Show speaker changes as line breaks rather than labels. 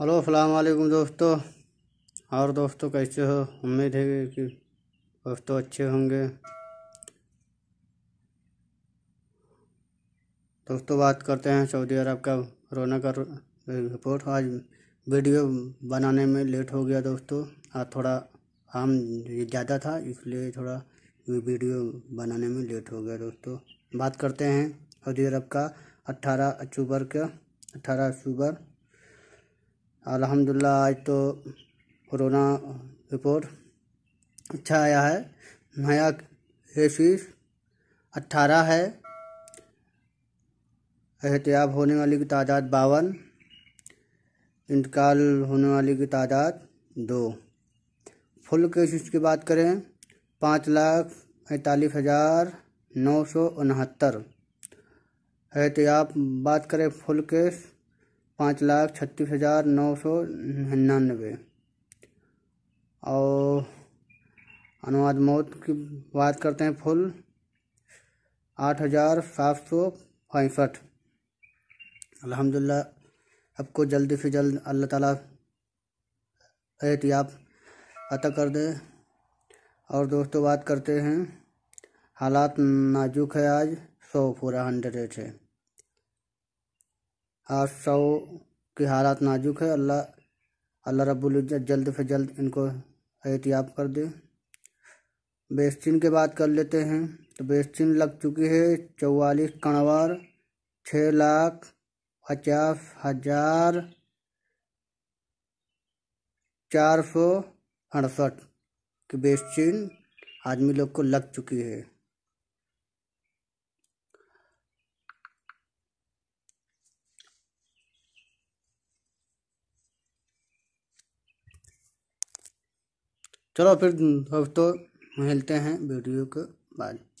hello अलैक्म दोस्तों और दोस्तों कैसे हो उम्मीद है कि दोस्तों अच्छे होंगे दोस्तों बात करते हैं सऊदी अरब का रोना का रिपोर्ट आज वीडियो बनाने में लेट हो गया दोस्तों आज थोड़ा आम ज़्यादा था इसलिए थोड़ा वीडियो बनाने में लेट हो गया दोस्तों बात करते हैं सऊदी अरब का अट्ठारह अक्टूबर का अट्ठारह अक्टूबर अलहमदिल्ला आज तो कोरोना रिपोर्ट अच्छा आया है नया केसेस अट्ठारह है एहतियाब होने वाली की तादाद बावन इंतकाल होने वाली की तादाद दो फुल केसेस की बात करें पाँच लाख पैंतालीस हज़ार नौ सौ उनहत्तर एहतियाब बात करें फुल केस पाँच लाख छत्तीस हज़ार नौ सौ निन्यानवे और अनुवाद मौत की बात करते हैं फुल आठ हज़ार सात सौ पैंसठ अलहमदिल्ला आपको जल्दी से जल्द अल्लाह ताला एहतियाब अता कर दे और दोस्तों बात करते हैं हालात नाजुक है आज सौ पूरा हंड्रेड है हादसों की हालात नाजुक है अल्लाह अल्लाह रब्बुल इज़्ज़त जल्द से जल्द इनको एहतियाब कर दे बेस्टिन के बात कर लेते हैं तो बेस्टिन लग चुकी है चौवालीस कणवार छः लाख पचास हजार चार सौ अड़सठ की बेस्टिन आदमी लोग को लग चुकी है चलो फिर अब तो मिलते हैं वीडियो के बाद